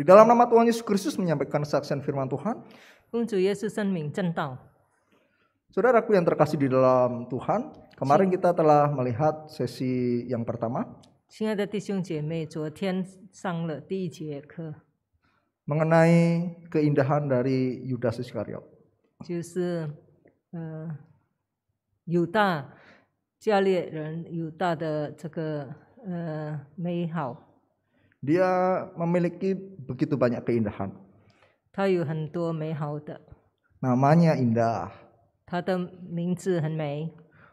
Di dalam nama Tuhan Yesus Kristus menyampaikan saksian firman Tuhan. Saudaraku yang terkasih di dalam Tuhan, kemarin kita telah melihat sesi yang pertama. Mengenai keindahan dari Yudas Iskariot. 就是呃犹大加列人犹大的这个呃美好 dia memiliki begitu banyak keindahan. Namanya indah.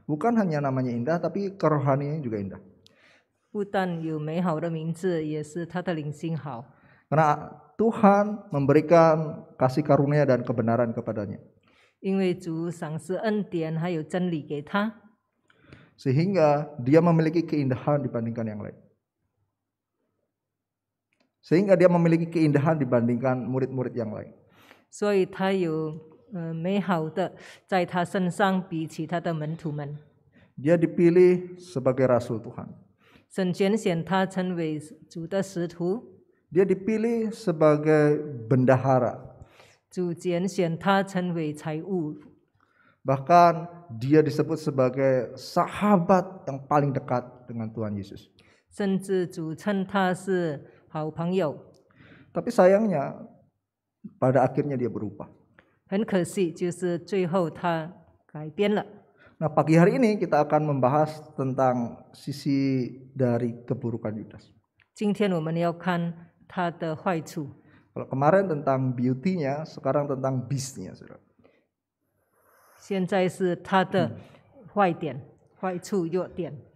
Bukan hanya namanya indah, tapi kerohaniannya juga indah. Karena Tuhan memberikan kasih karunia dan kebenaran kepadanya. Sehingga dia memiliki keindahan dibandingkan yang lain sehingga dia memiliki keindahan dibandingkan murid-murid yang lain. Dia dipilih sebagai rasul Tuhan. Dia dipilih sebagai bendahara. Bahkan dia disebut sebagai sahabat yang paling dekat dengan Tuhan Yesus. 甚至主称他是 hao Tapi sayangnya pada akhirnya dia berubah. Nah, pagi hari ini kita akan membahas tentang sisi dari keburukan Yudas. 今天我们要看他的坏处。Kalau kemarin tentang beauty-nya, sekarang tentang beast-nya, Saudara.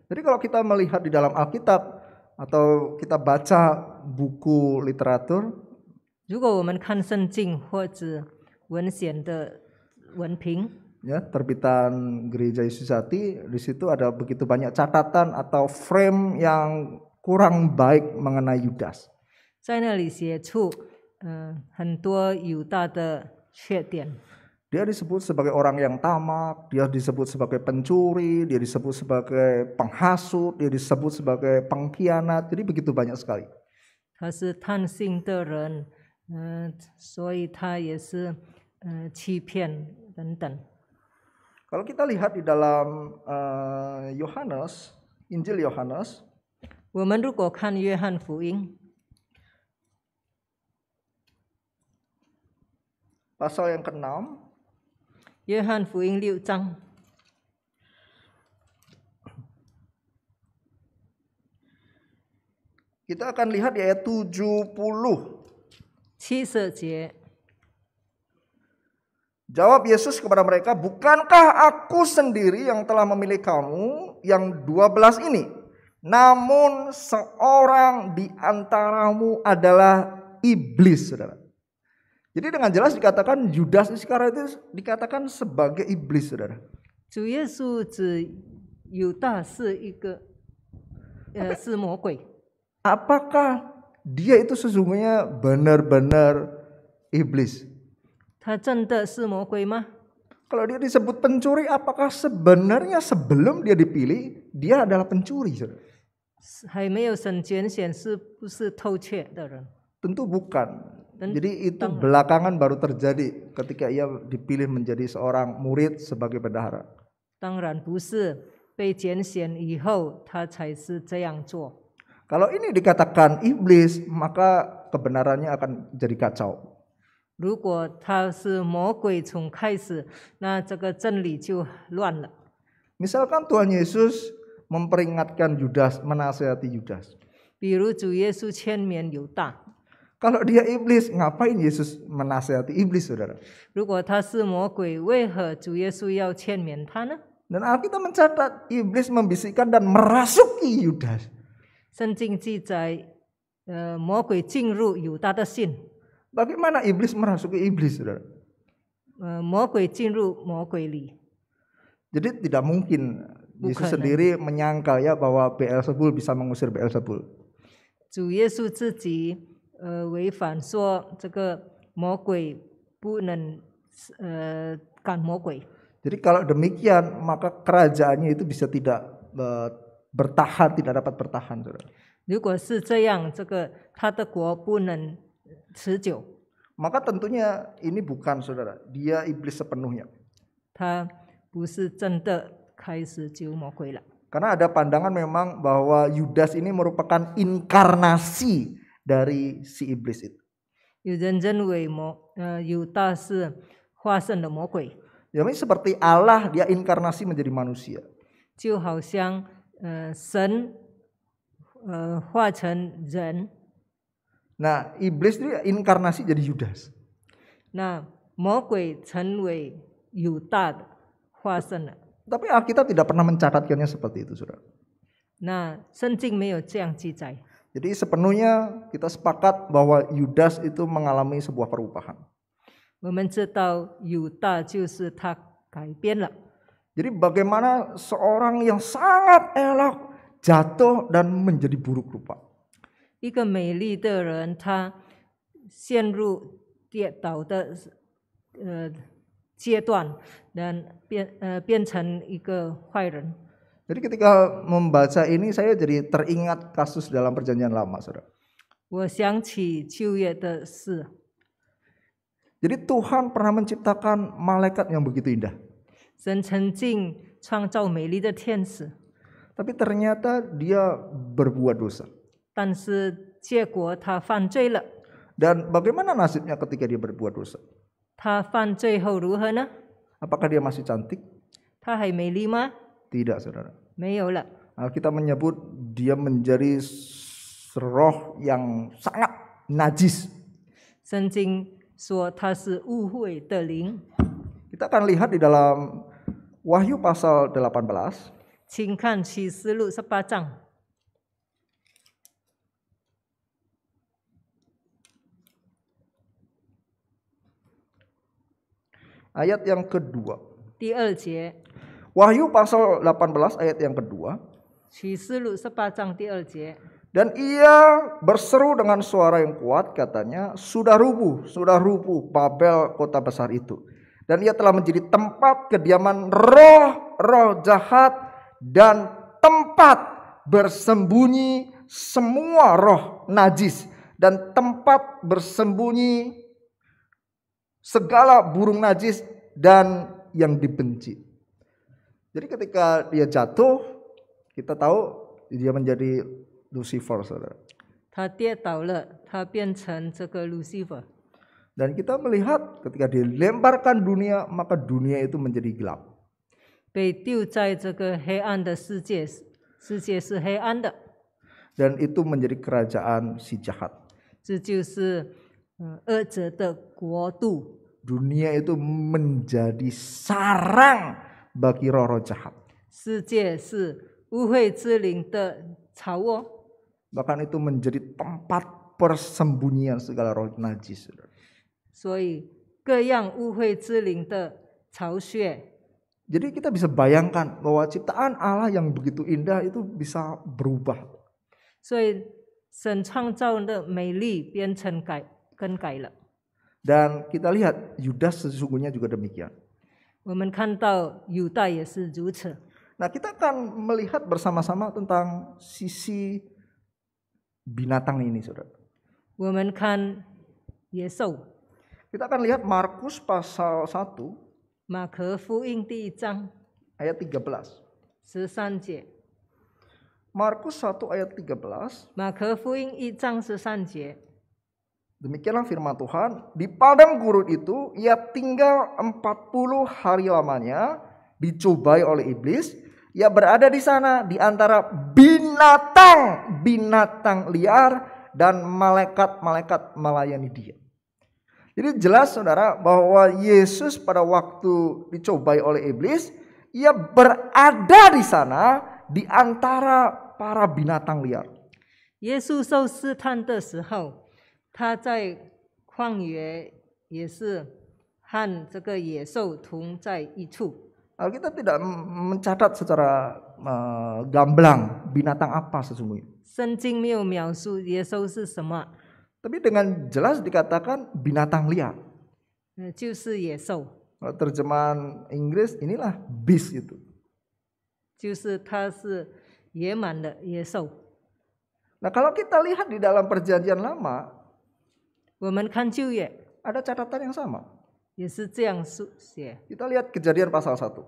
Jadi kalau kita melihat di dalam Alkitab, atau kita baca buku literatur. Ya, terbitan Gereja Yesus Hati di situ ada begitu banyak catatan atau frame yang kurang baik mengenai Yudas. Dia disebut sebagai orang yang tamak, dia disebut sebagai pencuri, dia disebut sebagai penghasut, dia disebut sebagai pengkhianat. Jadi begitu banyak sekali. Kalau kita lihat di dalam uh, Yohanes, uh, Injil Yohanes, pasal yang ke-6 约翰福音六章。Kita akan lihat ayat tujuh puluh. Jawab Yesus kepada mereka, "Bukankah aku sendiri yang telah memilih kamu yang dua belas ini? Namun seorang di antaramu adalah iblis, Saudara." Jadi dengan jelas dikatakan Yudas Iskariot itu dikatakan sebagai iblis, Saudara. Apakah dia itu sesungguhnya benar-benar iblis? Kalau dia disebut pencuri, apakah sebenarnya sebelum dia dipilih dia adalah pencuri? Tentu bukan. Dan Jadi itu belakangan baru terjadi ketika ia dipilih menjadi seorang murid sebagai bendahara. Kalau ini dikatakan iblis, maka kebenarannya akan jadi kacau. 如果他是魔鬼从开始，那这个真理就乱了。Misalkan Tuhan Yesus memperingatkan Judas menasehati Yudas. 比如主耶稣劝勉犹大。kalau dia iblis, ngapain Yesus menasehati iblis, saudara? Dan Alkitab mencatat iblis membisikkan dan merasuki Yudas. Bagaimana iblis merasuki iblis, saudara? Jadi tidak mungkin Yesus eh. sendiri menyangkal ya bahwa Beelzebul bisa mengusir Beelzebul. 主耶稣自己呃违反说这个魔鬼不能呃赶魔鬼。Jadi kalau demikian maka kerajaannya itu bisa tidak e, bertahan, tidak dapat bertahan, saudara. Maka tentunya ini bukan saudara, dia iblis sepenuhnya. Karena ada pandangan memang bahwa Yudas ini merupakan inkarnasi dari si iblis itu. 有人认为魔，呃，犹大是化身的魔鬼。Jadi eh, ya, seperti Allah dia inkarnasi menjadi manusia. Eh, eh, nah, iblis itu inkarnasi jadi Yudas. Nah, Tapi Alkitab tidak pernah mencatatkannya seperti itu, Saudara. Nah, 圣经没有这样记载。jadi sepenuhnya kita sepakat bahwa Yudas itu mengalami sebuah perubahan. Jadi bagaimana seorang yang sangat elok jatuh dan menjadi buruk rupa. Eh, dan eh, jadi ketika membaca ini saya jadi teringat kasus dalam perjanjian lama, Saudara. Jadi Tuhan pernah menciptakan malaikat yang begitu indah. Tapi ternyata dia berbuat dosa. Dan bagaimana nasibnya ketika dia berbuat dosa? Apakah dia masih cantik? 他还美丽吗？tidak, saudara. Kita menyebut dia menjadi roh yang sangat najis. Kita akan lihat di dalam Wahyu pasal 18. ayat yang kedua. 第二节。Wahyu pasal 18 ayat yang kedua. Dan ia berseru dengan suara yang kuat katanya, sudah rubuh, sudah rubuh Babel kota besar itu. Dan ia telah menjadi tempat kediaman roh-roh jahat dan tempat bersembunyi semua roh najis dan tempat bersembunyi segala burung najis dan yang dibenci. Jadi ketika dia jatuh, kita tahu dia menjadi Lucifer, saudara. Dan kita melihat ketika dilemparkan dunia, maka dunia itu menjadi gelap. Dan itu menjadi kerajaan si jahat. Eh, dunia itu menjadi sarang bagi roro jahat. Bahkan itu menjadi tempat persembunyian segala roh najis. Jadi kita bisa bayangkan bahwa ciptaan Allah yang begitu indah itu bisa berubah. Dan kita lihat Yudas sesungguhnya juga demikian. Nah kita akan melihat bersama-sama tentang sisi binatang ini, Saudara. Kita akan lihat Markus pasal 1. 马可福音第一章 ayat 13. Markus 1 ayat 13. Demikianlah firman Tuhan, di padang gurun itu ia tinggal 40 hari lamanya dicobai oleh iblis. Ia berada di sana di antara binatang-binatang liar dan malaikat-malaikat melayani dia. Jadi jelas saudara bahwa Yesus pada waktu dicobai oleh iblis, ia berada di sana di antara para binatang liar. Yesus 受试探的时候，他在旷野也是和这个野兽同在一处。Alkitab tidak mencatat secara uh, gamblang binatang apa sesungguhnya. 圣经没有描述野兽是什么。Tapi dengan jelas dikatakan binatang liar. 就是野兽。Kalau terjemahan Inggris inilah beast itu. 就是它是野蛮的野兽。Nah kalau kita lihat di dalam perjanjian lama, 我们看旧约，ada catatan yang sama. Kita lihat kejadian pasal 1.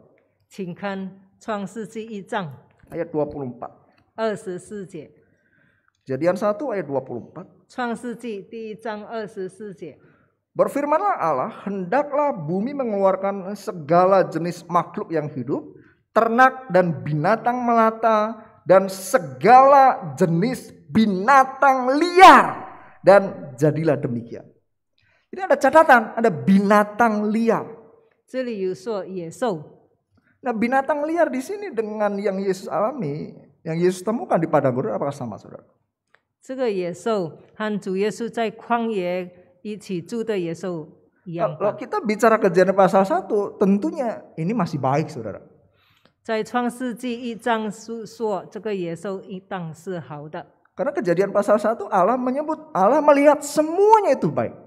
请看创世纪一章 ayat 24. 二十四节。Kejadian 1 ayat 24. 创世纪第一章二十四节。Berfirmanlah Allah, hendaklah bumi mengeluarkan segala jenis makhluk yang hidup, ternak dan binatang melata, dan segala jenis binatang liar dan jadilah demikian. Ini ada catatan, ada binatang liar. Nah binatang liar di sini dengan yang Yesus alami, yang Yesus temukan di padang gurun apakah sama saudara? 这个野兽和主耶稣在旷野一起住的野兽一样。Kalau kita bicara kejadian pasal 1, tentunya ini masih baik saudara. 在创世纪一章说，这个野兽一档是好的。karena kejadian pasal 1 Allah menyebut Allah melihat semuanya itu baik.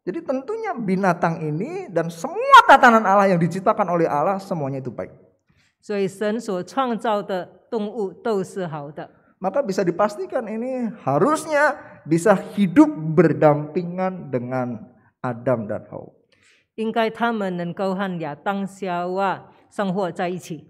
Jadi tentunya binatang ini dan semua tatanan Allah yang diciptakan oleh Allah semuanya itu baik. Maka bisa dipastikan ini harusnya bisa hidup berdampingan dengan Adam dan Hawa. 应该他们能够和亚当、夏娃生活在一起。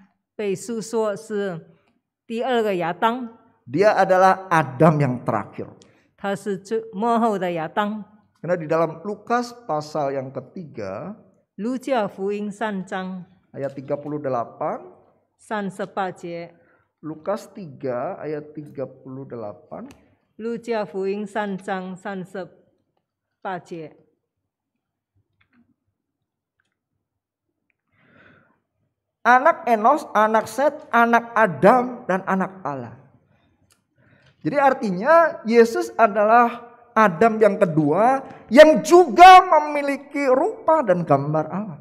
被述说是第二个亚当。Dia adalah Adam yang terakhir. 他是最幕后的亚当。Karena di dalam Lukas pasal yang ketiga, 福音三章 ayat 38三十八节 Lukas 3 ayat 38 Luka 福音三章三十八节 anak Enos, anak Set, anak Adam, dan anak Allah. Jadi artinya Yesus adalah Adam yang kedua yang juga memiliki rupa dan gambar Allah.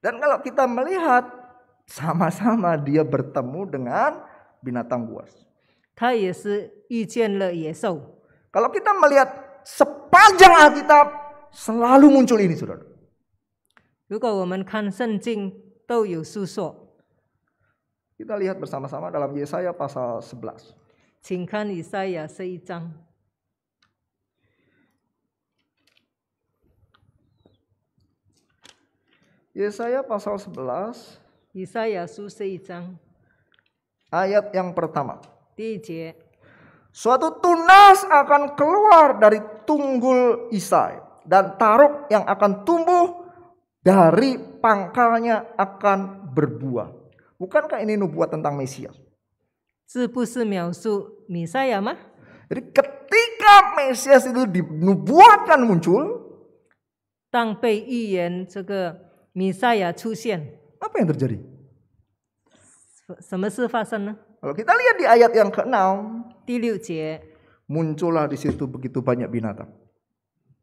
Dan kalau kita melihat sama-sama dia bertemu dengan binatang buas. Kalau kita melihat sepanjang Alkitab Selalu muncul ini, saudara. kita lihat bersama-sama dalam Yesaya pasal 11. Yesaya pasal 11. Yesaya Ayat yang pertama. Suatu tunas akan keluar dari tunggul Isai dan taruk yang akan tumbuh dari pangkalnya akan berbuah. Bukankah ini nubuat tentang Mesias? Ya, Jadi ketika Mesias itu dinubuatkan muncul, ya, apa yang terjadi? Kalau kita lihat di ayat yang ke-6, muncullah di situ begitu banyak binatang.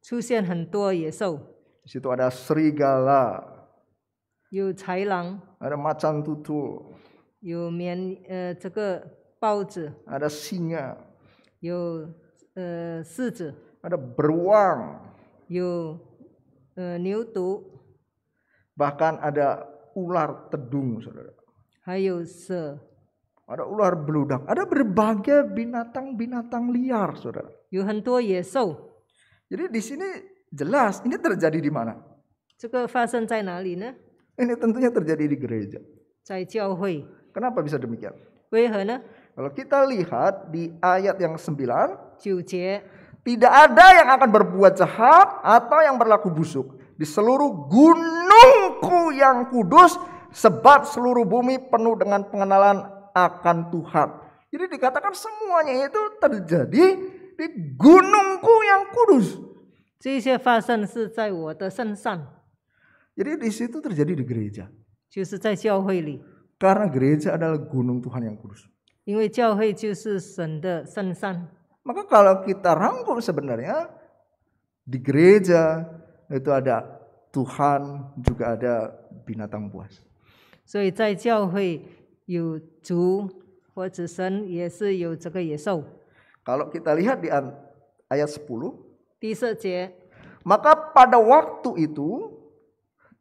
出现很多野兽。Di situ ada serigala. macan tutul. ada singa. ada beruang. ada ular tedung, saudara. Ada ular beludak. Ada berbagai binatang-binatang liar, saudara. 有很多野兽。jadi di sini jelas ini terjadi di mana? Ini tentunya terjadi di gereja. Kenapa bisa demikian? Kalau kita lihat di ayat yang 9, tidak ada yang akan berbuat jahat atau yang berlaku busuk di seluruh gunungku yang kudus sebab seluruh bumi penuh dengan pengenalan akan Tuhan. Jadi dikatakan semuanya itu terjadi di gunungku yang kudus. Jadi di situ terjadi di gereja. Karena gereja adalah gunung Tuhan yang kudus. Maka kalau kita rangkum sebenarnya di gereja itu ada Tuhan juga ada binatang buas. Jadi di gereja ada ada Tuhan binatang buas. Kalau kita lihat di ayat 10, maka pada waktu itu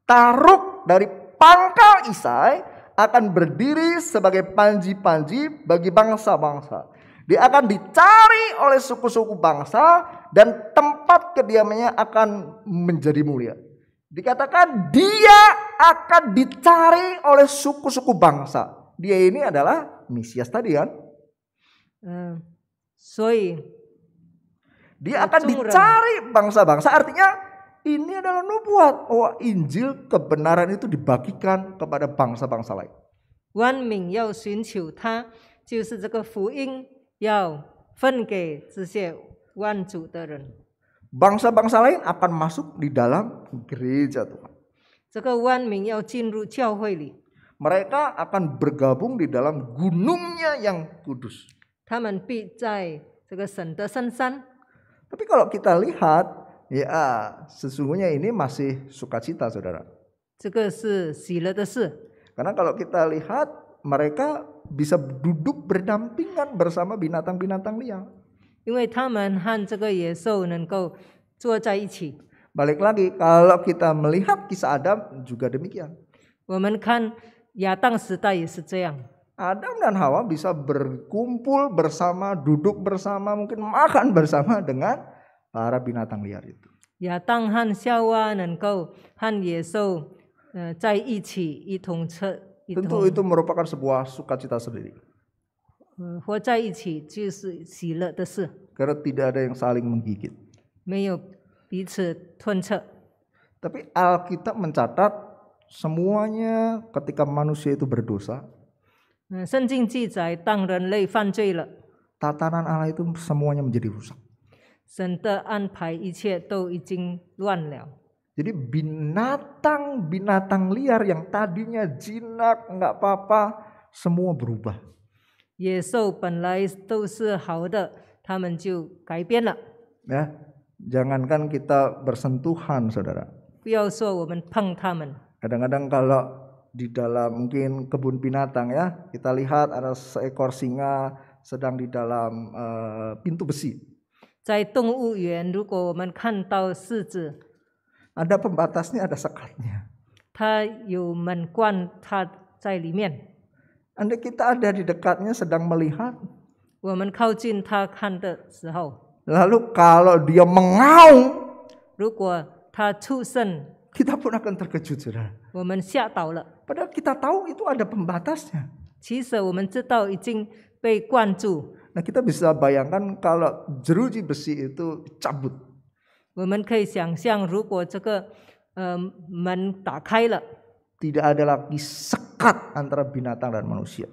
Taruk dari pangkal Isai akan berdiri sebagai panji-panji bagi bangsa-bangsa. Dia akan dicari oleh suku-suku bangsa dan tempat kediamannya akan menjadi mulia. Dikatakan dia akan dicari oleh suku-suku bangsa. Dia ini adalah Mesias tadi kan? Hmm. Soi. Dia akan dicari bangsa-bangsa. Artinya ini adalah nubuat. Oh, Injil kebenaran itu dibagikan kepada bangsa-bangsa lain. Wan Ming Yao Xun Qiu Ta, Jiusi Zhe Fu Ying Yao Fen Ge Wan Zhu De Ren. Bangsa-bangsa lain akan masuk di dalam gereja Tuhan. Zhe Wan Ming Yao Jin Ru Jiao Hui Li. Mereka akan bergabung di dalam gunungnya yang kudus. Tapi kalau kita lihat, ya sesungguhnya ini masih sukacita, saudara. Karena kalau kita lihat, mereka bisa duduk berdampingan bersama binatang-binatang liar. Balik lagi, kalau kita melihat kisah Adam juga demikian. 我们看亚当时代也是这样。Adam dan Hawa bisa berkumpul bersama, duduk bersama, mungkin makan bersama dengan para binatang liar itu. Ya Tang Han Xiaowa nan kau Han Ye Shou eh, zai yi qi yi tong Tentu itu merupakan sebuah sukacita sendiri. Eh, Huo zai yi qi xi le de shi. Karena tidak ada yang saling menggigit. bi ci Tapi Alkitab mencatat semuanya ketika manusia itu berdosa, 嗯，圣经记载，当人类犯罪了，tatanan Allah itu semuanya menjadi rusak. Jadi binatang binatang-binatang liar yang tadinya jinak nggak apa-apa semua berubah. 野兽本来都是好的，他们就改变了。Ya, jangankan kita bersentuhan, saudara. kadang kadang kalau di dalam mungkin kebun binatang ya kita lihat ada seekor singa sedang di dalam uh, pintu besi. Ada pembatasnya, ada sekatnya. Anda kita ada di dekatnya sedang melihat. Lalu kalau dia mengaung, kita pun akan terkejut, saudara. Padahal kita tahu itu ada pembatasnya. Nah kita bisa bayangkan kalau jeruji besi itu cabut. Tidak ada lagi sekat antara binatang dan manusia.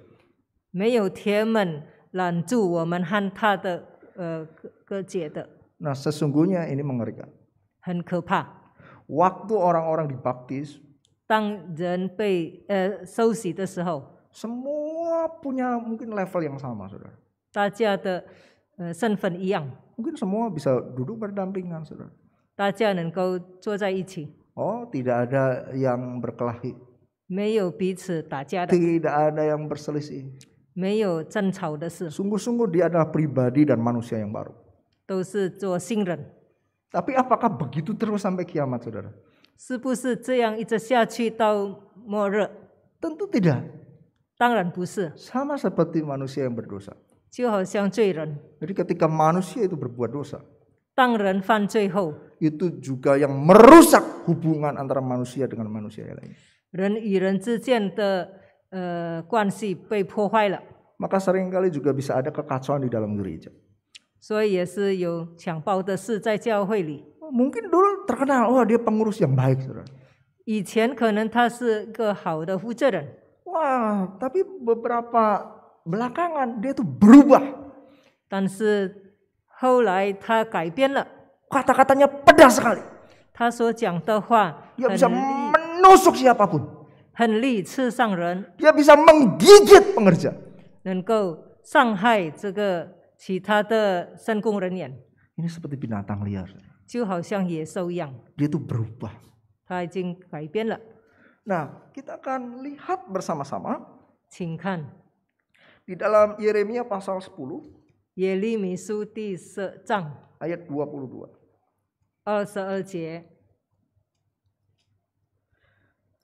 Nah sesungguhnya ini mengerikan. Waktu orang orang-orang dibaptis 当人被呃受洗的时候，semua punya mungkin level yang sama, saudara. 大家的呃身份一样，Mungkin semua bisa duduk berdampingan, saudara. tidak ada yang berkelahi, tidak ada yang berselisih. sungguh sungguh dia adalah pribadi dan manusia yang baru. Tapi apakah begitu terus sampai kiamat, saudara? Tentu tidak. Sama seperti manusia yang berdosa. Jadi ketika manusia itu berbuat dosa, Itu juga yang merusak hubungan antara manusia dengan manusia yang lain. 人与人之间的呃关系被破坏了，Maka seringkali juga bisa ada kekacauan di dalam gereja. 所以也是有强暴的事在教会里。Mungkin terkenal, wah oh, dia pengurus yang baik, saudara. Wah, tapi beberapa belakangan dia tuh berubah. kata katanya pedas sekali. Dia bisa menusuk siapapun. Dia bisa menggigit pengerja. Ini seperti binatang liar. 就好像野兽一样，dia itu berubah. 他已经改变了。Nah, kita akan lihat bersama-sama di dalam Yeremia pasal 10耶利米书第十章 ayat 22. 二十二节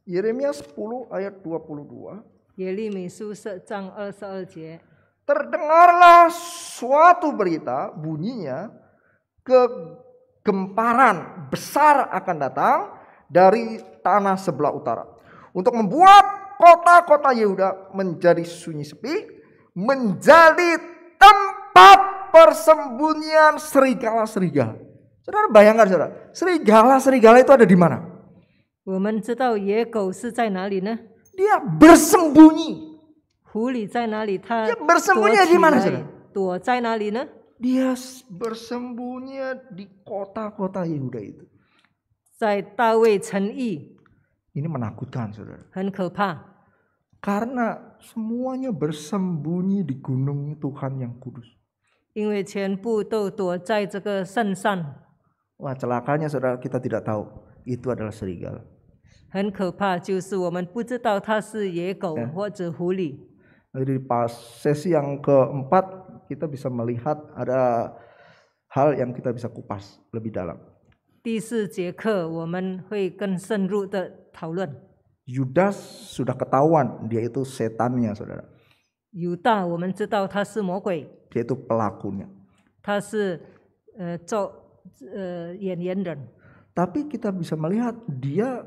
，Yeremia 10 ayat 22. Terdengarlah suatu berita bunyinya ke gemparan besar akan datang dari tanah sebelah utara untuk membuat kota-kota Yehuda menjadi sunyi sepi, menjadi tempat persembunyian serigala-serigala. Saudara bayangkan saudara, serigala-serigala itu ada di mana? Dia bersembunyi. Dia bersembunyi di mana saudara? Dia bersembunyi di kota-kota Yehuda itu. Ini menakutkan, saudara. Karena semuanya bersembunyi di gunung Tuhan yang kudus. Wah, celakanya saudara kita tidak tahu itu adalah serigala. Eh? Jadi pas sesi yang keempat kita bisa melihat ada hal yang kita bisa kupas lebih dalam. Yudas sudah ketahuan dia itu setannya, saudara. Yuda Dia itu pelakunya. Dia pelakunya. kita bisa melihat dia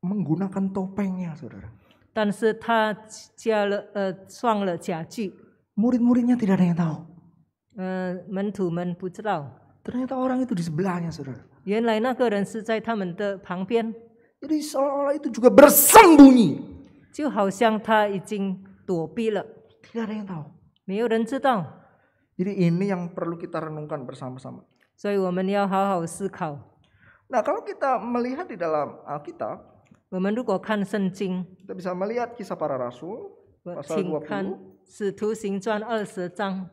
menggunakan topengnya, saudara. 但是他加了呃上了假具。Murid-muridnya tidak ada yang tahu. Uh, Ternyata orang itu di sebelahnya, saudara. Jadi seolah-olah itu juga bersembunyi. Tidak ada yang tahu. Jadi ini yang perlu kita renungkan bersama-sama. Nah kalau kita melihat di dalam Alkitab, kita bisa melihat kisah para rasul pasal 20. 使徒行传》二十章。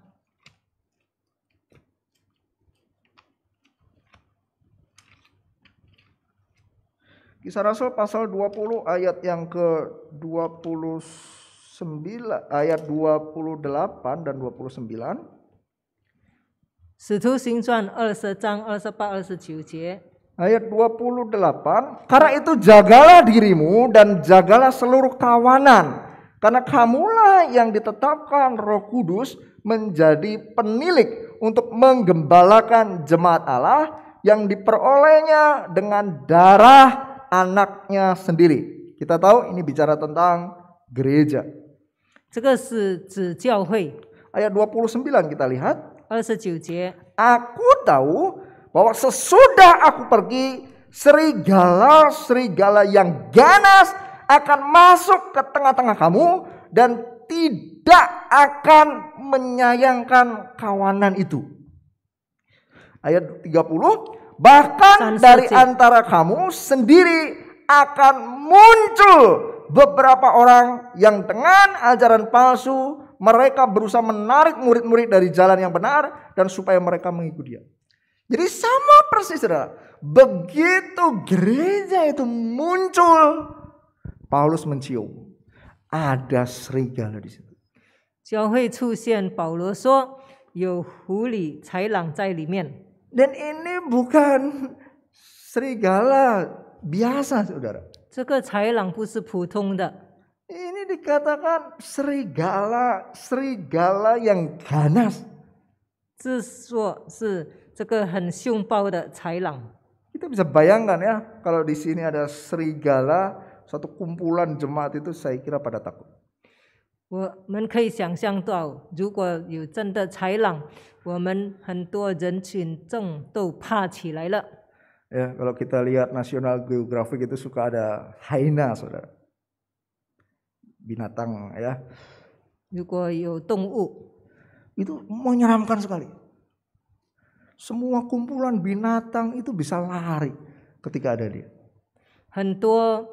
Kisah Rasul pasal 20 ayat yang ke-29 ayat 28 dan 29. Ayat 28, karena itu jagalah dirimu dan jagalah seluruh kawanan karena kamulah yang ditetapkan Roh Kudus menjadi penilik untuk menggembalakan jemaat Allah yang diperolehnya dengan darah anaknya sendiri. Kita tahu ini bicara tentang gereja. Ayat 29 kita lihat. Aku tahu bahwa sesudah aku pergi serigala-serigala yang ganas akan masuk ke tengah-tengah kamu dan tidak akan menyayangkan kawanan itu. Ayat 30, bahkan Sansuci. dari antara kamu sendiri akan muncul beberapa orang yang dengan ajaran palsu mereka berusaha menarik murid-murid dari jalan yang benar dan supaya mereka mengikuti dia. Jadi sama persis saudara. Begitu gereja itu muncul Paulus mencium ada serigala di situ. Paulus Dan ini bukan serigala biasa, saudara. Ini dikatakan serigala serigala yang ganas. Kita bisa bayangkan ya kalau di sini ada serigala satu kumpulan jemaat itu saya kira pada takut. 我们可以想象到，如果有真的豺狼，我们很多人群众都怕起来了。Ya, kalau kita lihat National Geographic itu suka ada hyena, saudara. Binatang, ya. Itu menyeramkan sekali. Semua kumpulan binatang itu bisa lari ketika ada dia. 很多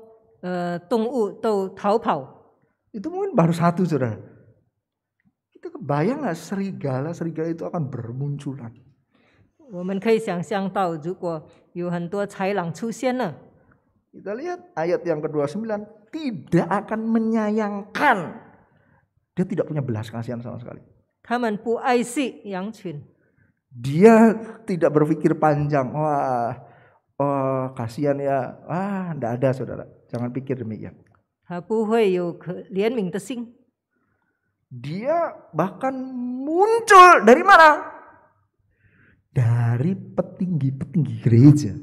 Eh, tung'u atau Itu mungkin baru satu saudara. Kita kebayang nggak serigala-serigala itu akan bermunculan. Kita lihat ayat yang ke-29 tidak akan menyayangkan. Dia tidak punya belas kasihan sama sekali. Dia tidak berpikir panjang. Wah, oh, kasihan ya. Wah, tidak ada saudara. Jangan pikir demikian. Dia bahkan muncul dari mana? Dari petinggi-petinggi gereja.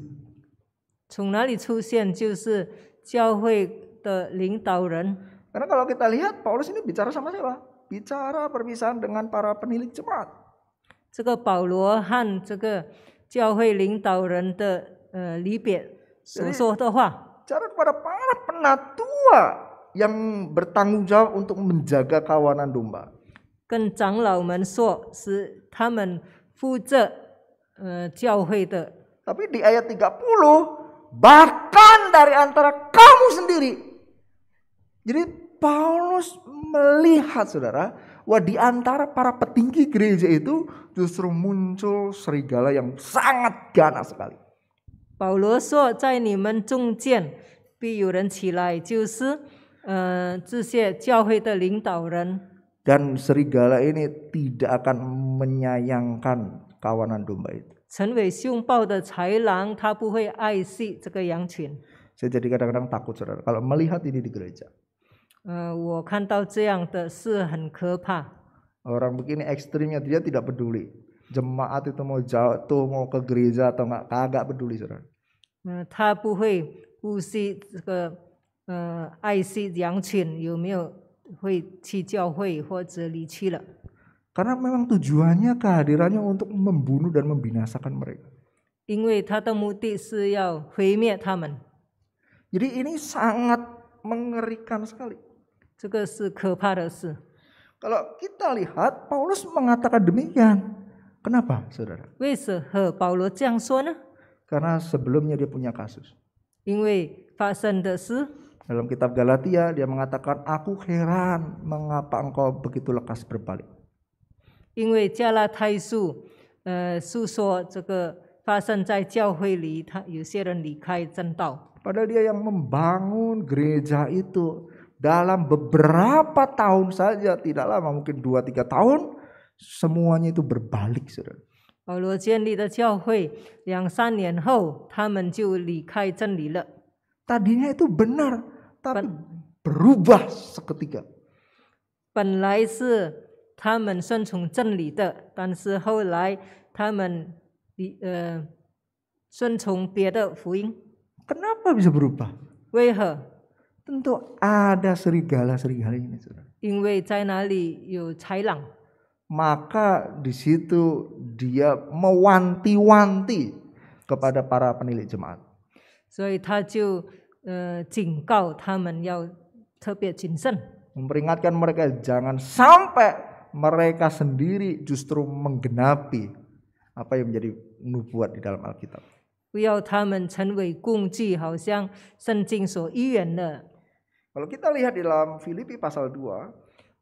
Karena kalau kita lihat Paulus ini bicara sama siapa? Bicara perpisahan dengan para penilik jemaat. 这个保罗和这个教会领导人的呃离别所说的话。bicara kepada para penatua yang bertanggung jawab untuk menjaga kawanan domba. tapi di ayat 30 bahkan dari antara kamu sendiri. Jadi Paulus melihat saudara, wah di antara para petinggi gereja itu justru muncul serigala yang sangat ganas sekali. 保罗说，在你们中间必有人起来，就是呃这些教会的领导人。Dan serigala ini tidak akan menyayangkan kawanan domba itu. 成为凶暴的豺狼，他不会爱惜这个羊群。Saya jadi kadang-kadang takut saudara kalau melihat ini di gereja. 呃，我看到这样的是很可怕。Orang begini ekstrimnya dia tidak peduli. Jemaat itu mau jauh, tuh mau ke gereja atau nggak kagak peduli saudara. 嗯，他不会顾惜这个呃爱惜羊群有没有会去教会或者离去了。Karena memang tujuannya kehadirannya untuk membunuh dan membinasakan mereka. 因为他的目的是要毁灭他们。Jadi ini sangat mengerikan sekali. 这个是可怕的事。Kalau kita lihat Paulus mengatakan demikian. Kenapa, Saudara? karena sebelumnya dia punya kasus. dalam kitab Galatia dia mengatakan aku heran mengapa engkau begitu lekas berbalik. Eh, Padahal dia yang membangun gereja itu dalam beberapa tahun saja, tidak lama mungkin dua tiga tahun, semuanya itu berbalik, saudara. 保罗建立的教会两三年后，他们就离开真理了。Tadinya itu benar, tapi berubah seketika. 本来是他们顺从真理的，但是后来他们离呃顺从别的福音。Kenapa bisa berubah? ada serigala serigala ini, saudara. 因为在哪里有豺狼。maka di situ dia mewanti-wanti kepada para penilik jemaat. Jadi, dia 所以他就呃警告他们要特别谨慎。Memperingatkan mereka jangan sampai mereka sendiri justru menggenapi apa yang menjadi nubuat di dalam Alkitab. Kalau kita lihat di dalam Filipi pasal 2,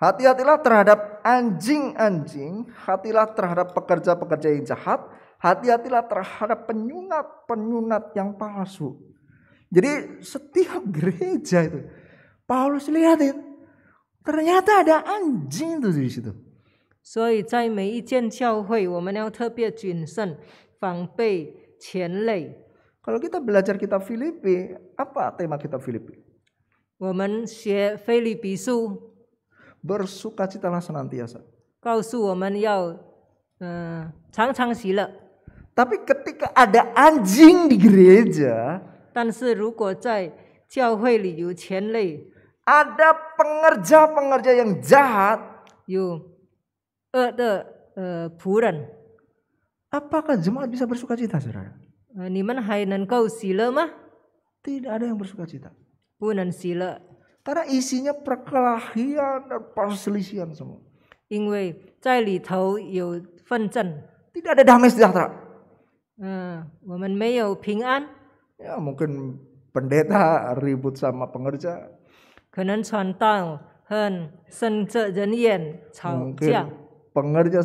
Hati-hatilah terhadap anjing-anjing, hatilah terhadap pekerja-pekerja yang jahat, hati-hatilah terhadap penyunat-penyunat yang palsu. Jadi setiap gereja itu Paulus lihatin ternyata ada anjing itu di situ. 所以在每一间教会，我们要特别谨慎，防备前类。Kalau kita belajar kitab Filipi, apa tema kitab Filipi? 我们学菲利比书 bersukacitalah senantiasa. Tapi ketika ada anjing di gereja, ada pengerja pengerja-pengerja yang Apakah jemaat bisa bersuka cita, saudara? Uh, ada yang bersuka cita. 不能喜乐。karena isinya perkelahian dan perselisihan semua. Ya tidak ada damai sejahtera. Uh, Ya mungkin pendeta ribut sama pengerja. Pengerja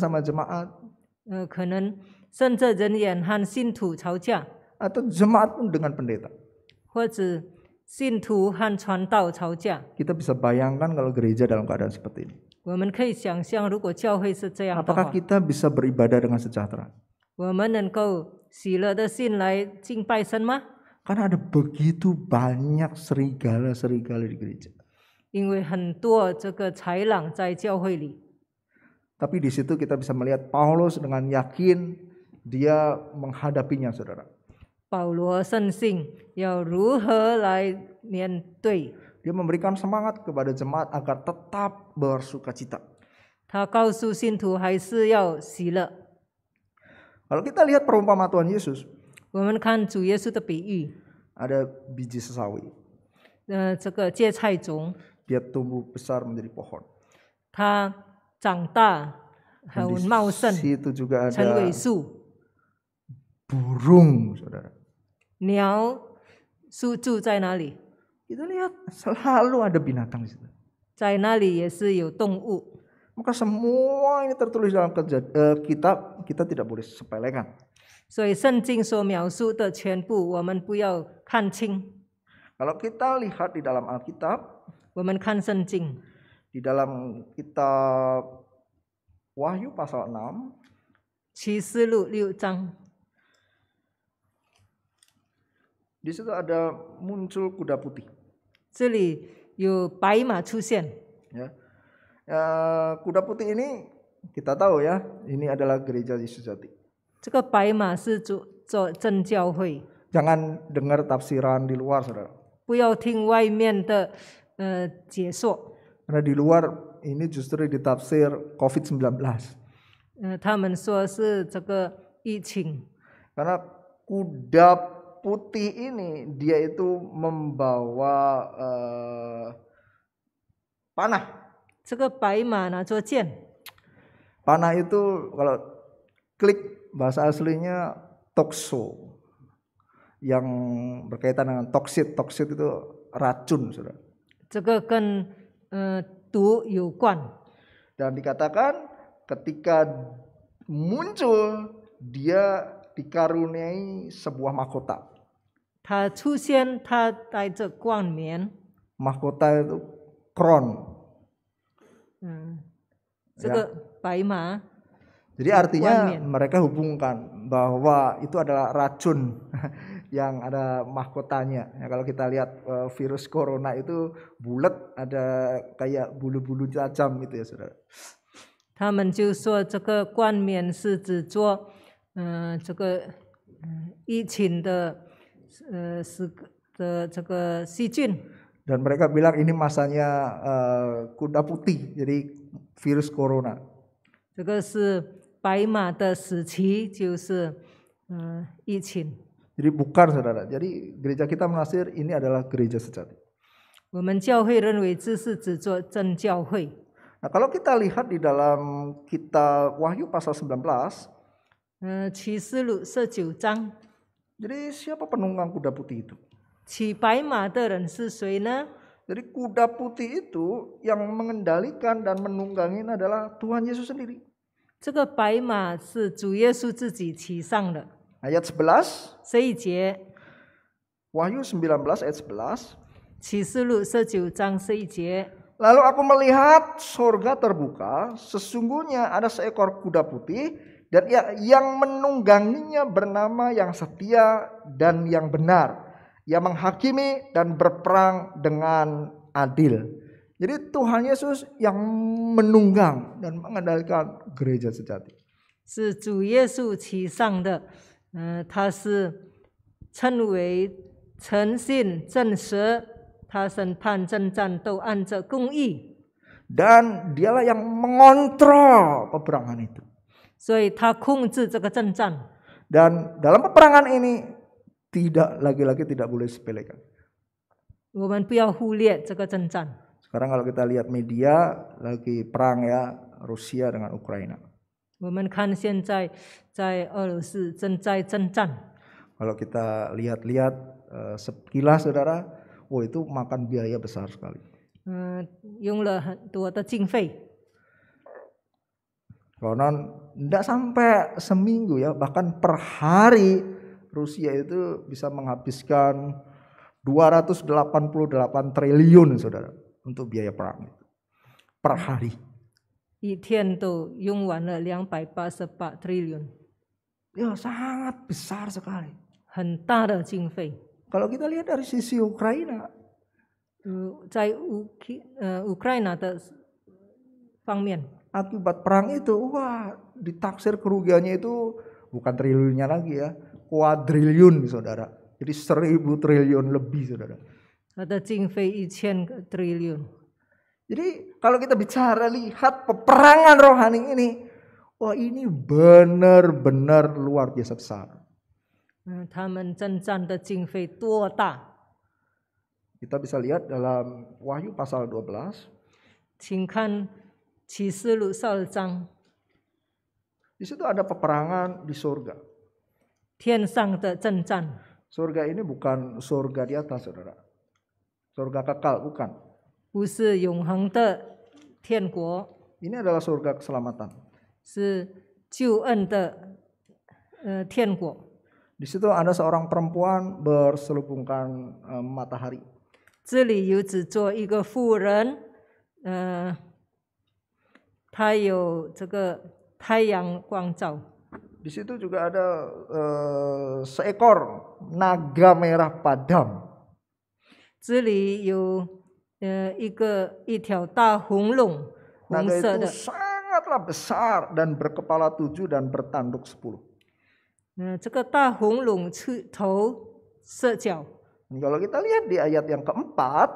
sama jemaat. Uh, Atau jemaat pun dengan pendeta. 或者 kita bisa bayangkan kalau gereja dalam keadaan seperti ini. Apakah kita bisa beribadah dengan sejahtera? Karena ada begitu banyak serigala-serigala di gereja. Tapi di situ kita bisa melihat Paulus dengan yakin dia menghadapinya, saudara. Dia memberikan semangat kepada jemaat agar tetap bersuka cita. Kalau kita lihat perumpamaan Tuhan Yesus, ada biji sesawi. Dia tumbuh besar menjadi pohon. Dia Dan di situ juga ada burung, saudara. Niao Kita lihat selalu ada binatang di situ. Zai Nali Wu. Maka semua ini tertulis dalam eh, kitab kita tidak boleh sepelekan. Kalau kita lihat di dalam Alkitab, 我们看圣经 di dalam kitab Wahyu pasal 6, 启示录六章 Di situ ada muncul kuda putih. Ya. Ya, kuda putih ini kita tahu ya, ini adalah gereja Yesus sejati. Jangan dengar tafsiran di luar, saudara. Eh, karena di luar ini justru ditafsir COVID-19. Uh, eh, karena kuda putih ini dia itu membawa eh, panah. Panah itu kalau klik bahasa aslinya tokso yang berkaitan dengan toksit. Toksit itu racun, Saudara. Kan, eh, Dan dikatakan ketika muncul dia dikaruniai sebuah mahkota. Ta chuxian ta dai zhe guang mian. Mahkota itu crown. Hmm. Ya. Baima. Jadi artinya mereka hubungkan bahwa itu adalah racun yang ada mahkotanya. Ya, kalau kita lihat eh, virus corona itu bulat ada kayak bulu-bulu tajam gitu ya saudara. 他们就说这个冠冕是指做嗯，这个嗯疫情的呃是的这个细菌。Dan mereka bilang ini masanya uh, kuda putih, jadi virus corona. 这个是白马的时期，就是嗯、呃、疫情。Jadi bukan saudara. Jadi gereja kita menasir ini adalah gereja sejati. Nah, kalau kita lihat di dalam kitab Wahyu pasal 19, jadi siapa penunggang kuda putih itu? Jadi kuda putih itu yang mengendalikan dan menunggangin adalah Tuhan Yesus sendiri. Ayat 11, Wahyu 19 ayat 11. Lalu aku melihat surga terbuka, sesungguhnya ada seekor kuda putih dan ya, yang menungganginya bernama yang setia dan yang benar yang menghakimi dan berperang dengan adil. Jadi Tuhan Yesus yang menunggang dan mengendalikan gereja sejati. dan dialah yang mengontrol peperangan itu. Dan dalam peperangan ini tidak lagi-lagi tidak boleh sepelekan. Sekarang kalau kita lihat media lagi perang ya Rusia dengan Ukraina. Kalau kita lihat-lihat eh, sekilas saudara, oh itu makan biaya besar sekali. Uh, tidak sampai seminggu ya bahkan per hari Rusia itu bisa menghabiskan 288 triliun saudara untuk biaya perang itu per hari. triliun. Ya sangat besar sekali. jingfei. Kalau kita lihat dari sisi Ukraina, eh, Ukraina Akibat perang itu, wah ditaksir kerugiannya itu bukan triliunnya lagi ya, kuadriliun saudara. Jadi seribu triliun lebih saudara. Ada triliun. Jadi kalau kita bicara lihat peperangan rohani ini, wah ini benar-benar luar biasa besar. Nah, kita bisa lihat dalam Wahyu pasal 12. Di situ ada peperangan di surga. Tian sang Surga ini bukan surga di atas, saudara. Surga kekal, bukan. Bu si yong de tian guo. Ini adalah surga keselamatan. Si jiu en de uh, eh, tian guo. Di situ ada seorang perempuan berselubungkan um, matahari. 这里有只做一个妇人，嗯、呃，她有这个 Taiyang Di situ juga ada uh, seekor naga merah padam. Eh, sangatlah besar dan berkepala tujuh dan bertanduk sepuluh. Nah, Kalau kita lihat di ayat yang keempat,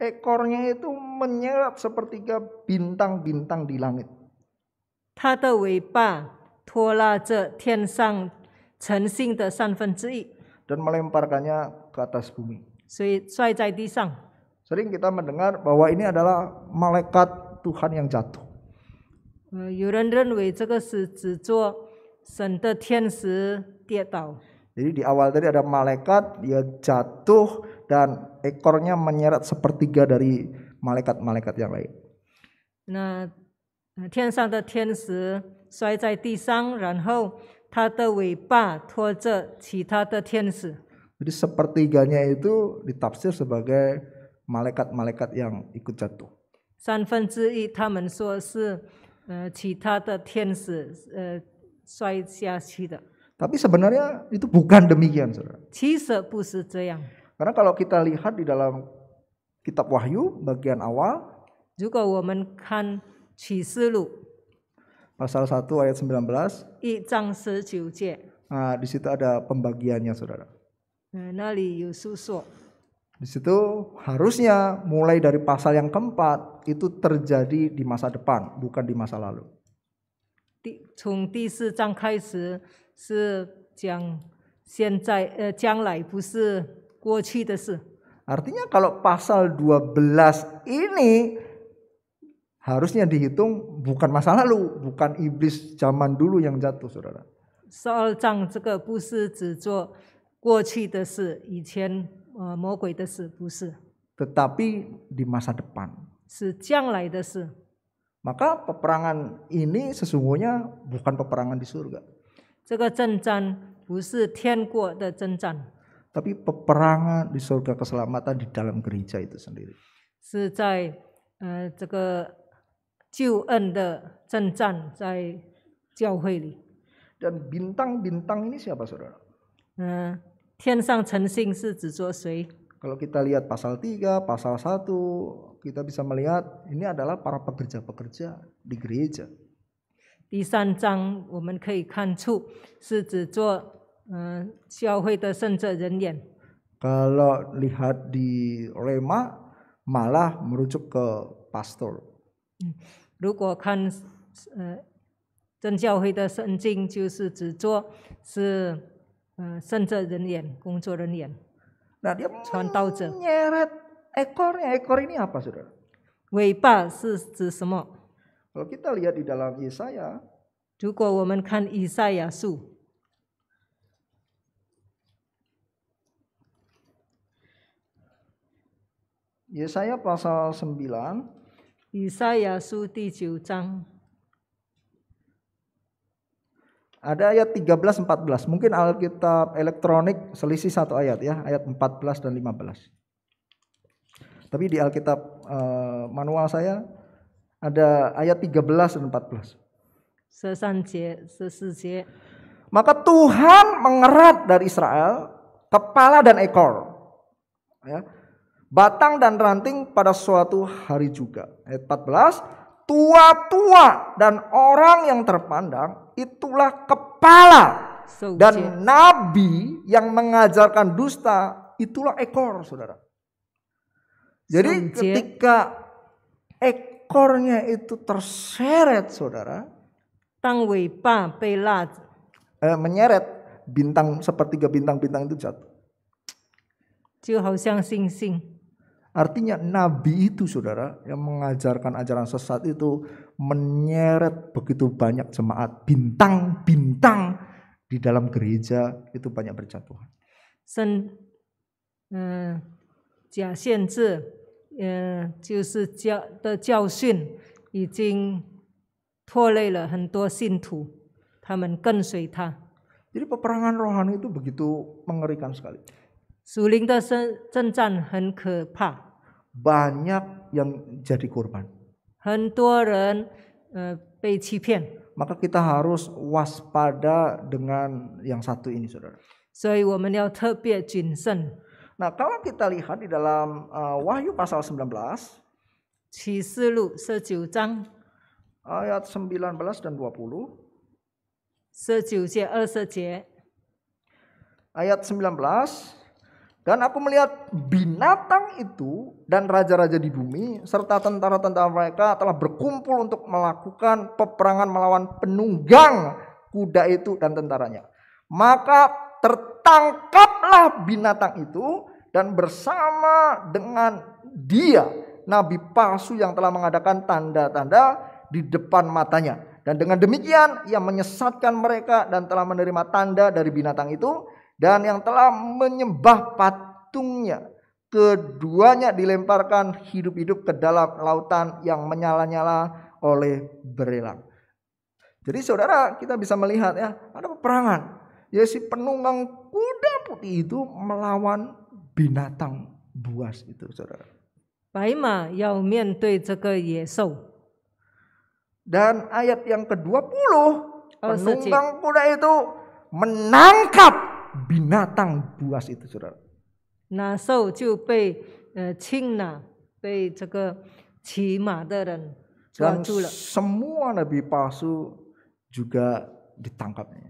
ekornya itu menyerap sepertiga bintang-bintang di langit. 它的尾巴拖拉着天上诚信的三分之一，dan melemparkannya ke atas bumi. Sering kita mendengar bahwa ini adalah malaikat Tuhan yang jatuh. Jadi di awal tadi ada malaikat dia jatuh dan ekornya menyeret sepertiga dari malaikat-malaikat yang lain. Nah 天上的天使摔在地上，然后他的尾巴拖着其他的天使。Jadi sepertiganya itu ditafsir sebagai malaikat-malaikat yang ikut jatuh. sebenarnya itu bukan demikian, saudara. 其实不是这样。Karena kalau kita lihat di dalam kitab Wahyu bagian awal, 启示录 pasal 1 ayat 19一章十九节 Nah, di situ ada pembagiannya, saudara. Nah, nali Di situ harusnya mulai dari pasal yang keempat itu terjadi di masa depan, bukan di masa lalu. Di, 从第四章开始是讲现在呃将来不是过去的事。Artinya eh，kalau pasal 12 ini harusnya dihitung bukan masa lalu, bukan iblis zaman dulu yang jatuh, saudara. Soal bukan Tetapi di masa depan. Maka peperangan ini sesungguhnya bukan peperangan di surga. 这个征战不是天国的征战。Tapi peperangan di surga keselamatan di dalam gereja itu sendiri. 救恩的征战在教会里。Dan bintang-bintang ini siapa saudara? Nah, 天上晨星是指着谁？Kalau kita lihat pasal 3, pasal 1, kita bisa melihat ini adalah para pekerja-pekerja di gereja. Di para Kalau lihat di Rema, malah merujuk ke pastor. 嗯，如果看呃真教会的圣经，就是只做是呃圣职人员、工作人员。Nah Ekor ini apa saudara? Weipa 是指什么？kalau kita lihat di dalam Yesaya pasal 9以赛亚书第九章。Ada ayat 13 14. Mungkin Alkitab elektronik selisih satu ayat ya, ayat 14 dan 15. Tapi di Alkitab uh, manual saya ada ayat 13 dan 14. Sesanjie, sesanjie. Maka Tuhan mengerat dari Israel kepala dan ekor. Ya batang dan ranting pada suatu hari juga. Ayat 14, tua-tua dan orang yang terpandang itulah kepala dan nabi yang mengajarkan dusta itulah ekor, Saudara. Jadi ketika ekornya itu terseret, Saudara, tang pa pelat eh, menyeret bintang sepertiga bintang-bintang itu jatuh. 就好像星星。Artinya nabi itu saudara yang mengajarkan ajaran sesat itu menyeret begitu banyak jemaat bintang-bintang di dalam gereja itu banyak berjatuhan. Sen, ta. Eh, eh, Jadi peperangan rohani itu begitu mengerikan sekali. pa banyak yang jadi korban. Eh, Maka kita harus waspada dengan yang satu ini, saudara. Nah, kalau kita lihat di dalam uh, Wahyu pasal 19, ayat 19 dan 20, ayat 19 dan aku melihat binatang itu dan raja-raja di bumi serta tentara-tentara mereka telah berkumpul untuk melakukan peperangan melawan penunggang kuda itu dan tentaranya. Maka tertangkaplah binatang itu dan bersama dengan dia nabi palsu yang telah mengadakan tanda-tanda di depan matanya. Dan dengan demikian ia menyesatkan mereka dan telah menerima tanda dari binatang itu dan yang telah menyembah patungnya. Keduanya dilemparkan hidup-hidup ke dalam lautan yang menyala-nyala oleh berelang. Jadi saudara kita bisa melihat ya ada peperangan. Ya si penunggang kuda putih itu melawan binatang buas itu saudara. Baima yao Dan ayat yang ke-20 penunggang kuda itu menangkap binatang buas itu saudara. Nah, so Semua nabi palsu juga ditangkapnya.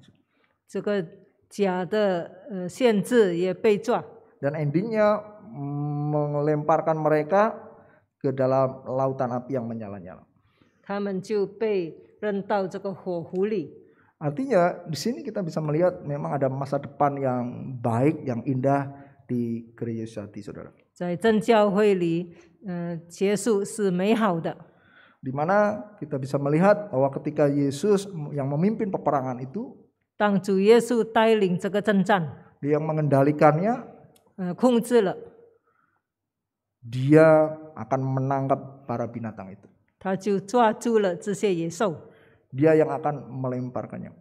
Dan endingnya melemparkan mereka ke dalam lautan api yang menyala-nyala. Artinya di sini kita bisa melihat memang ada masa depan yang baik, yang indah di gereja sejati, saudara. Di eh, mana kita bisa melihat bahwa ketika Yesus yang memimpin peperangan itu, dia yang mengendalikannya, eh, dia akan menangkap para binatang itu. 他就抓住了这些野兽。dia yang akan melemparkannya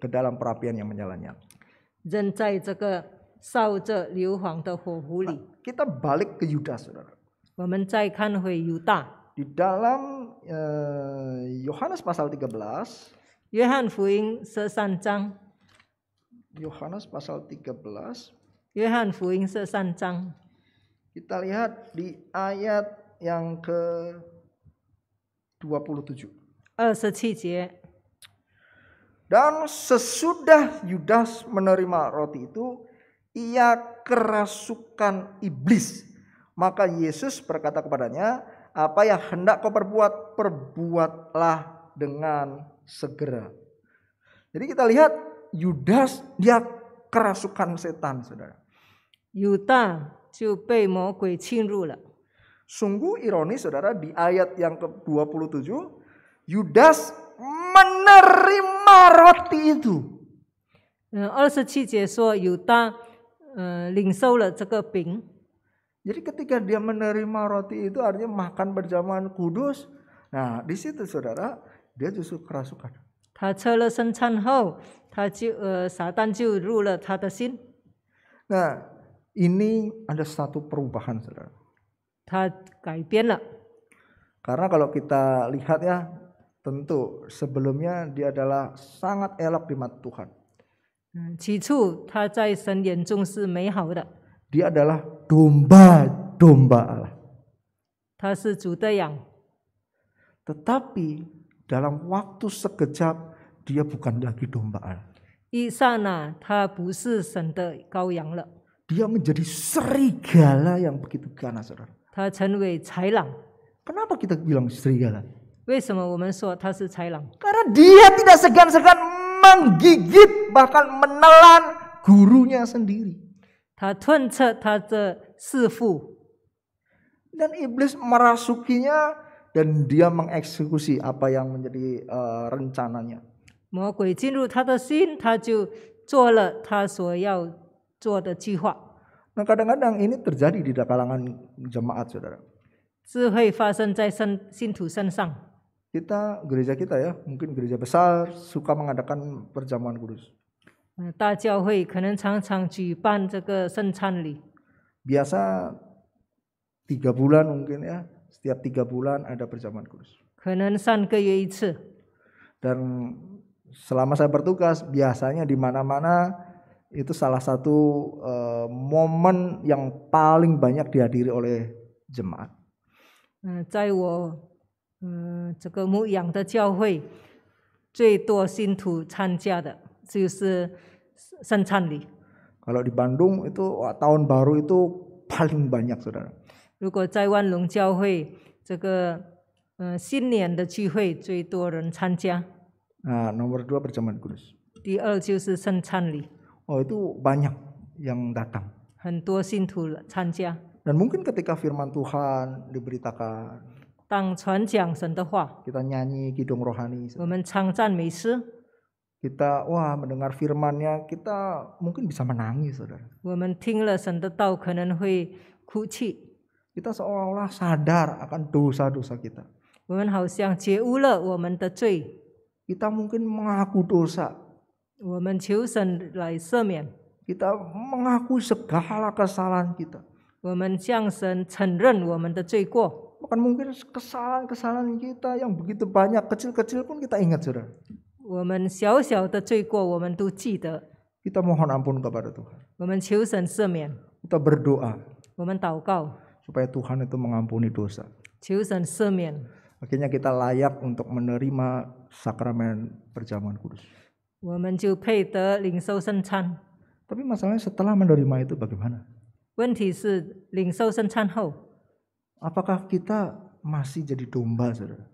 ke dalam perapian yang menyalanya. Nah, kita balik ke Yuda, saudara. Di dalam Yohanes uh, pasal 13, Yohanes pasal 13, Yohanes Kita lihat di ayat yang ke 27. 27 eh, Dan sesudah Yudas menerima roti itu, ia kerasukan iblis. Maka Yesus berkata kepadanya, apa yang hendak kau perbuat, perbuatlah dengan segera. Jadi kita lihat Yudas dia kerasukan setan, saudara. Yuta 就被魔鬼侵入了。Sungguh ironis saudara di ayat yang ke-27 Yudas menerima roti itu. Eh, Jadi ketika dia menerima roti itu artinya makan berjamuan kudus. Nah di situ saudara dia justru kerasukan. Nah ini ada satu perubahan saudara. Karena kalau kita lihat ya, tentu sebelumnya dia adalah sangat elok di mata Tuhan. Hmm, dia adalah domba-domba Allah. Tetapi dalam waktu sekejap dia bukan lagi domba Allah. Dia menjadi serigala yang begitu ganas, saudara. 他成为豺狼。Kenapa kita bilang serigala? Karena dia tidak segan-segan menggigit bahkan menelan gurunya sendiri. Dan iblis merasukinya dan dia mengeksekusi apa yang menjadi uh, rencananya. dia Nah kadang-kadang ini terjadi di kalangan jemaat saudara. Kita gereja kita ya, mungkin gereja besar suka mengadakan perjamuan kudus. Biasa tiga bulan mungkin ya, setiap tiga bulan ada perjamuan kudus. Dan selama saya bertugas biasanya di mana-mana itu salah satu uh, momen yang paling banyak dihadiri oleh jemaat. Nah, kalau di Bandung itu tahun baru itu paling banyak saudara. nah, nomor dua perjamuan kudus. 第二就是圣餐礼。Oh itu banyak yang datang. Dan mungkin ketika firman Tuhan diberitakan. Kita nyanyi kidung rohani. Kita wah mendengar firmannya kita mungkin bisa menangis saudara. Kita seolah seolah-olah sadar akan dosa-dosa kita. Kita mungkin mengaku dosa kita mengakui segala kesalahan kita. 我们向神承认我们的罪过。Bahkan mungkin kesalahan-kesalahan kita yang begitu banyak kecil-kecil pun kita ingat saudara. 我们小小的罪过我们都记得。Kita mohon ampun kepada Tuhan. 我们求神赦免。Kita berdoa. 我们祷告。Supaya Tuhan itu mengampuni dosa. 求神赦免。Akhirnya kita layak untuk menerima sakramen perjamuan kudus. 我们就配得领受圣餐。Tapi masalahnya setelah menerima itu bagaimana? Apakah kita masih jadi domba, saudara?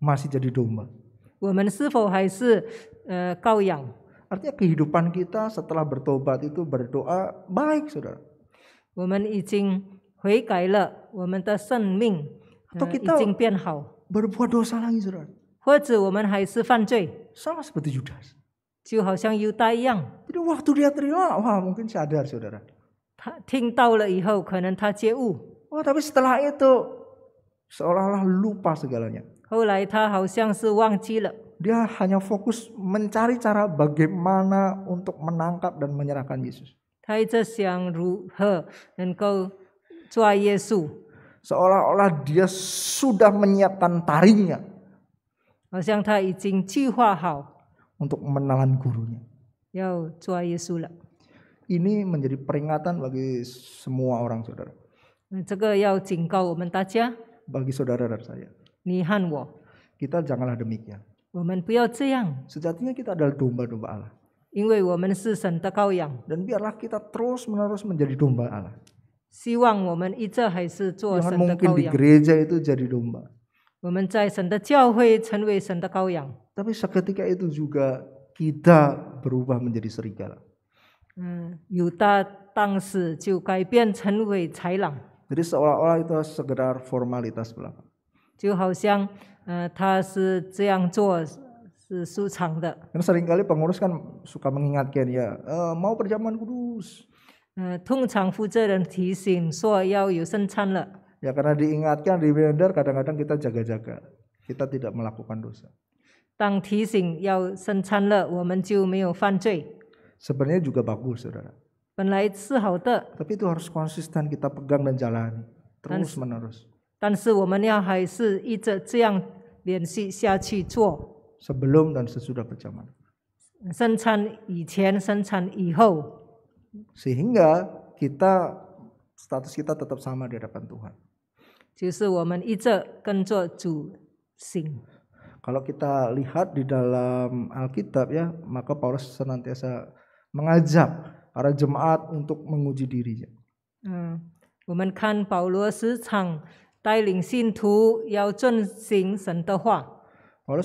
Masih jadi domba. 我们是否还是呃羔羊？Artinya kehidupan kita setelah bertobat itu berdoa baik, saudara. 我们已经悔改了，我们的生命、呃 Atau kita- berbuat dosa lagi saudara. 或者我们还是犯罪，sama seperti Judas. Jadi waktu dia terima, wah mungkin sadar saudara. 他听到了以后，可能他接悟。Wah oh, tapi setelah itu seolah-olah lupa segalanya. Dia hanya fokus mencari cara bagaimana untuk menangkap dan menyerahkan Yesus. seolah olah dia sudah menyiapkan taringnya. 好像他已经计划好 untuk menelan gurunya. Ini menjadi peringatan bagi semua orang saudara. Ini Bagi saudara dan saya. Kita janganlah demikian. Sejatinya kita adalah domba-domba Allah. Dan biarlah kita terus menerus menjadi domba Allah. Jangan mungkin di gereja itu jadi domba. Tapi seketika itu juga kita berubah menjadi serigala. 嗯，犹大当时就改变成为豺狼，Jadi hmm, seolah-olah itu sekedar formalitas belaka. 就好像呃他是这样做是是舒畅的。Karena seringkali pengurus kan suka mengingatkan ya, eh, mau perjamuan kudus. 呃，通常负责人提醒说要有圣餐了，Ya karena diingatkan, di reminder kadang-kadang kita jaga-jaga. Kita tidak melakukan dosa. Sebenarnya juga bagus, saudara. Tapi itu harus konsisten kita pegang dan jalani terus menerus. Sebelum dan sesudah hou. Sehingga kita status kita tetap sama di hadapan Tuhan. Kalau kita lihat di dalam Alkitab ya, maka Paulus senantiasa mengajak para jemaat untuk menguji dirinya. Hmm. Paulus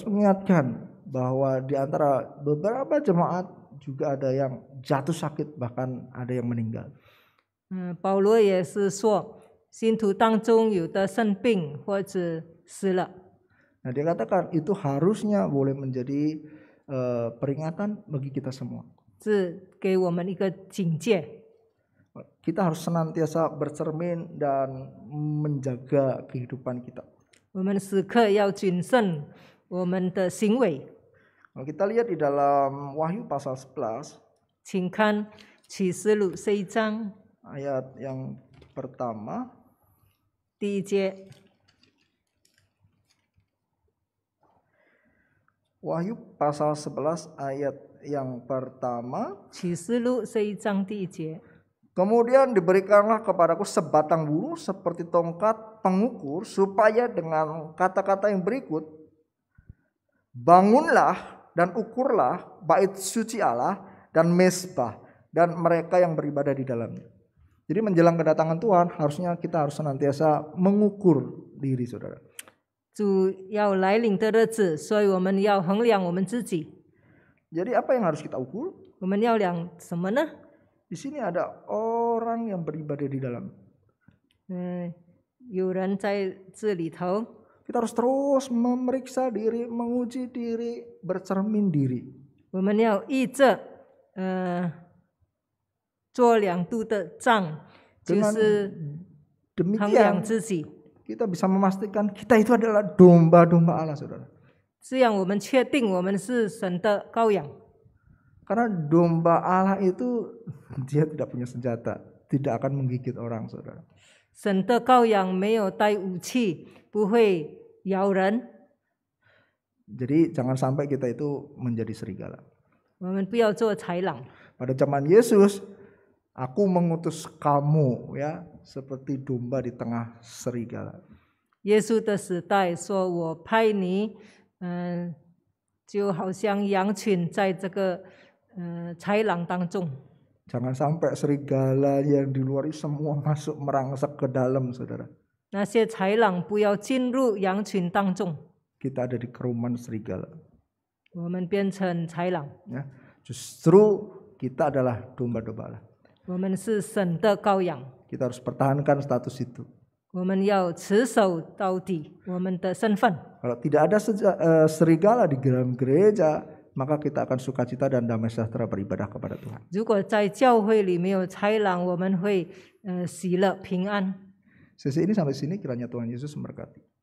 mengingatkan bahwa di antara beberapa jemaat juga ada yang jatuh sakit bahkan ada yang meninggal. Paulus hmm. juga 信徒当中有的生病或者死了。Nah dia katakan itu harusnya boleh menjadi uh, peringatan bagi kita semua. 这给我们一个警戒。Kita harus senantiasa bercermin dan menjaga kehidupan kita. kita lihat di dalam Wahyu pasal 11. 请看启示录 ayat yang pertama. 第一节。Wahyu pasal 11 ayat yang pertama. Kemudian diberikanlah kepadaku sebatang burung seperti tongkat pengukur supaya dengan kata-kata yang berikut bangunlah dan ukurlah bait suci Allah dan mesbah dan mereka yang beribadah di dalamnya. Jadi menjelang kedatangan Tuhan harusnya kita harus senantiasa mengukur diri saudara. Jadi apa yang harus kita ukur? Di sini ada orang yang beribadah di dalam. Hmm, kita harus terus memeriksa diri, menguji diri, bercermin diri. 我们要依着，呃，做两度的账，就是衡量自己。Kita bisa memastikan kita itu adalah domba-domba Allah, saudara. domba Allah itu dia tidak punya senjata, tidak akan menggigit orang, saudara. Jadi jangan sampai kita itu menjadi serigala. zaman Yesus, Aku mengutus kamu ya seperti domba di tengah serigala. Yesus Jangan sampai serigala yang di luar semua masuk merangsek ke dalam, saudara. Kita ada di kerumunan serigala. Ya, justru kita adalah domba-domba kita harus pertahankan status itu. Kalau tidak ada eh, serigala di dalam gereja, maka kita akan sukacita dan damai sejahtera beribadah kepada Tuhan. Sesi ini sampai sini kiranya Tuhan Yesus memberkati.